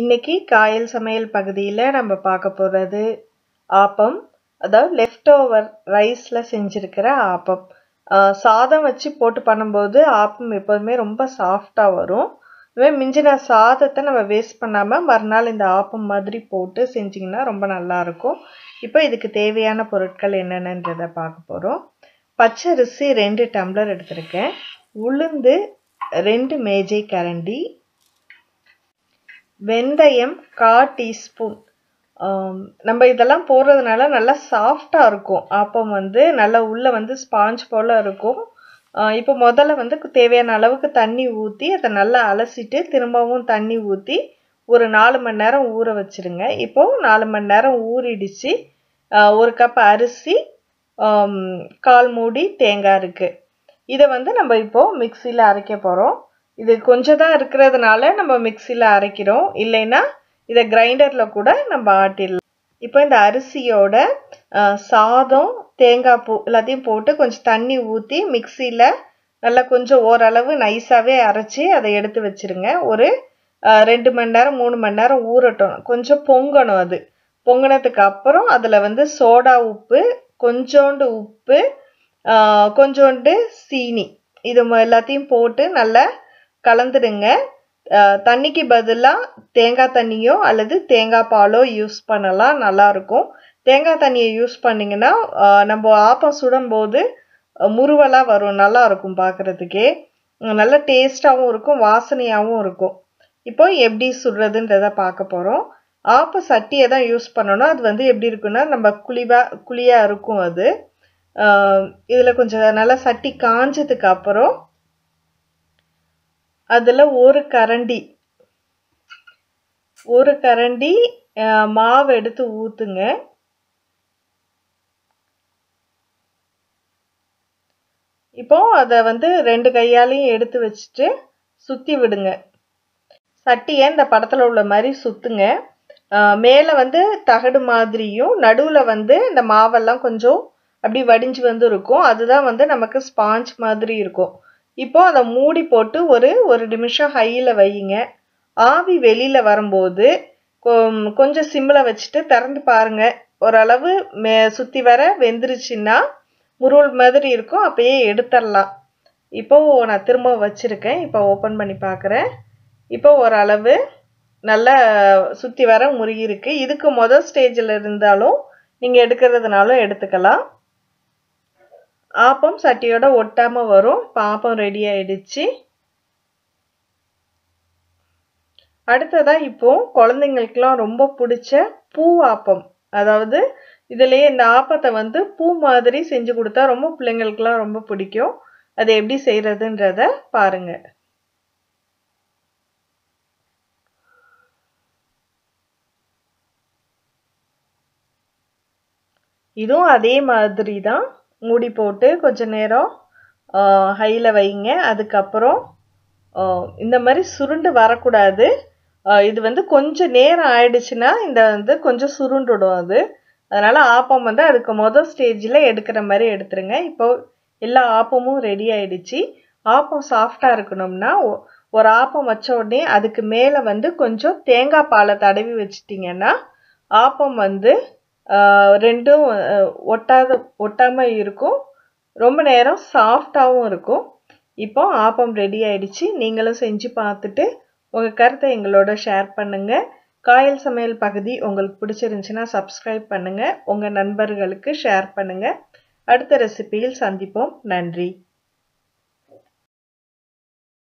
இன்னைக்கு காயல் சமையல் பகுதியில் நம்ம பார்க்க போகிறது ஆப்பம் அதாவது லெஃப்ட் ஓவர் ரைஸில் செஞ்சுருக்கிற ஆப்பம் சாதம் வச்சு போட்டு பண்ணும்போது ஆப்பம் எப்போதுமே ரொம்ப சாஃப்டாக வரும் இதுவே மிஞ்சின சாதத்தை நம்ம வேஸ்ட் பண்ணாமல் மறுநாள் இந்த ஆப்பம் மாதிரி போட்டு செஞ்சிங்கன்னா ரொம்ப நல்லாயிருக்கும் இப்போ இதுக்கு தேவையான பொருட்கள் என்னென்னன்றதை பார்க்க போகிறோம் பச்சரிசி ரெண்டு டம்ளர் எடுத்திருக்கேன் உளுந்து ரெண்டு மேஜை கரண்டி வெந்தயம் கா டீஸ்பூன் நம்ம இதெல்லாம் போடுறதுனால நல்லா சாஃப்டாக இருக்கும் அப்போ வந்து நல்லா உள்ளே வந்து ஸ்பாஞ்ச் போல் இருக்கும் இப்போ முதல்ல வந்து தேவையான அளவுக்கு தண்ணி ஊற்றி அதை நல்லா அலசிட்டு திரும்பவும் தண்ணி ஊற்றி ஒரு நாலு மணி நேரம் ஊற வச்சுருங்க இப்போது நாலு மணி நேரம் ஊறிடுச்சு ஒரு கப் அரிசி கால் மூடி தேங்காய் இருக்குது இதை வந்து நம்ம இப்போது மிக்சியில் அரைக்க போகிறோம் இது கொஞ்சம் தான் இருக்கிறதுனால நம்ம மிக்சியில் அரைக்கிறோம் இல்லைன்னா இதை கிரைண்டரில் கூட நம்ம ஆட்டிடலாம் இப்போ இந்த அரிசியோட சாதம் தேங்காய் பூ எல்லாத்தையும் போட்டு கொஞ்சம் தண்ணி ஊற்றி மிக்சியில் நல்லா கொஞ்சம் ஓரளவு நைஸாகவே அரைச்சி அதை எடுத்து வச்சுருங்க ஒரு ரெண்டு மணி நேரம் மூணு மணி நேரம் ஊறட்டும் கொஞ்சம் பொங்கணும் அது பொங்கினதுக்கு அப்புறம் அதில் வந்து சோடா உப்பு கொஞ்சோண்டு உப்பு கொஞ்சோண்டு சீனி இது எல்லாத்தையும் போட்டு நல்லா கலந்துடுங்க தண்ணிக்கு பதிலாக தேங்காய் தண்ணியோ அல்லது தேங்காய் பாலோ யூஸ் பண்ணலாம் நல்லாயிருக்கும் தேங்காய் தண்ணியை யூஸ் பண்ணிங்கன்னா நம்ம ஆப்பம் சுடும்போது முருவலாக வரும் நல்லாயிருக்கும் பார்க்குறதுக்கே நல்ல டேஸ்ட்டாகவும் இருக்கும் வாசனையாகவும் இருக்கும் இப்போ எப்படி சுடுறதுன்றத பார்க்க போகிறோம் ஆப்ப சட்டியை தான் யூஸ் பண்ணணும் அது வந்து எப்படி இருக்குன்னா நம்ம குழிவாக குழியாக இருக்கும் அது இதில் கொஞ்சம் நல்லா சட்டி காஞ்சதுக்கு அப்புறம் அதில் ஒரு கரண்டி ஒரு கரண்டி மாவு எடுத்து ஊற்றுங்க இப்போ அதை வந்து ரெண்டு கையாலையும் எடுத்து வச்சுட்டு சுற்றி விடுங்க சட்டியை இந்த படத்தில் உள்ள மாதிரி சுற்றுங்க மேலே வந்து தகடு மாதிரியும் நடுவில் வந்து இந்த மாவெல்லாம் கொஞ்சம் அப்படி வடிஞ்சு வந்து இருக்கும் அதுதான் வந்து நமக்கு ஸ்பாஞ்ச் மாதிரி இருக்கும் இப்போ அதை மூடி போட்டு ஒரு ஒரு நிமிஷம் ஹையில் வையுங்க ஆவி வெளியில் வரும்போது கொஞ்சம் சிம்மில் வச்சுட்டு திறந்து பாருங்கள் ஓரளவு மே சுற்றி வர வெந்துருச்சுன்னா முருள் மாதிரி இருக்கும் அப்பயே எடுத்துடலாம் இப்போ நான் திரும்ப வச்சுருக்கேன் இப்போ ஓப்பன் பண்ணி பார்க்குறேன் இப்போ ஓரளவு நல்லா சுற்றி வர முறுகியிருக்கு இதுக்கு முதல் ஸ்டேஜில் இருந்தாலும் நீங்கள் எடுக்கிறதுனாலும் எடுத்துக்கலாம் ஆப்பம் சட்டியோட ஒட்டாம வரும் பாப்பம் ரெடி ஆயிடுச்சு அடுத்ததாக இப்போ குழந்தைங்களுக்கெல்லாம் ரொம்ப பிடிச்ச பூ ஆப்பம் அதாவது இதுலயே இந்த ஆப்பத்தை வந்து பூ மாதிரி செஞ்சு கொடுத்தா ரொம்ப பிள்ளைங்களுக்கெல்லாம் ரொம்ப பிடிக்கும் அது எப்படி செய்யறதுன்றத பாருங்க இதுவும் அதே மாதிரி தான் மூடி போட்டு கொஞ்ச நேரம் ஹையில் வைங்க அதுக்கப்புறம் இந்த மாதிரி சுருண்டு வரக்கூடாது இது வந்து கொஞ்சம் நேரம் ஆயிடுச்சுன்னா இந்த வந்து கொஞ்சம் சுருண்டுடும் அது அதனால் ஆப்பம் வந்து அதுக்கு மொதல் ஸ்டேஜில் எடுக்கிற மாதிரி எடுத்துருங்க இப்போ எல்லா ஆப்பமும் ரெடி ஆயிடுச்சு ஆப்பம் சாஃப்டாக இருக்கணும்னா ஒரு ஆப்பம் வச்ச உடனே அதுக்கு மேலே வந்து கொஞ்சம் தேங்காய் பாலை தடவி வச்சிட்டிங்கன்னா ஆப்பம் வந்து ரெண்டும் ஒட்டாத ஒட்டாமல் இருக்கும் ரொம்ப நேரம் சாஃப்டாகவும் இருக்கும் இப்போ ஆப்பம் ரெடி ஆயிடுச்சு நீங்களும் செஞ்சு பார்த்துட்டு உங்கள் கருத்தை எங்களோட ஷேர் பண்ணுங்கள் காயல் சமையல் பகுதி உங்களுக்கு பிடிச்சிருந்துச்சுன்னா சப்ஸ்கிரைப் பண்ணுங்கள் உங்கள் நண்பர்களுக்கு ஷேர் பண்ணுங்கள் அடுத்த ரெசிபியில் சந்திப்போம் நன்றி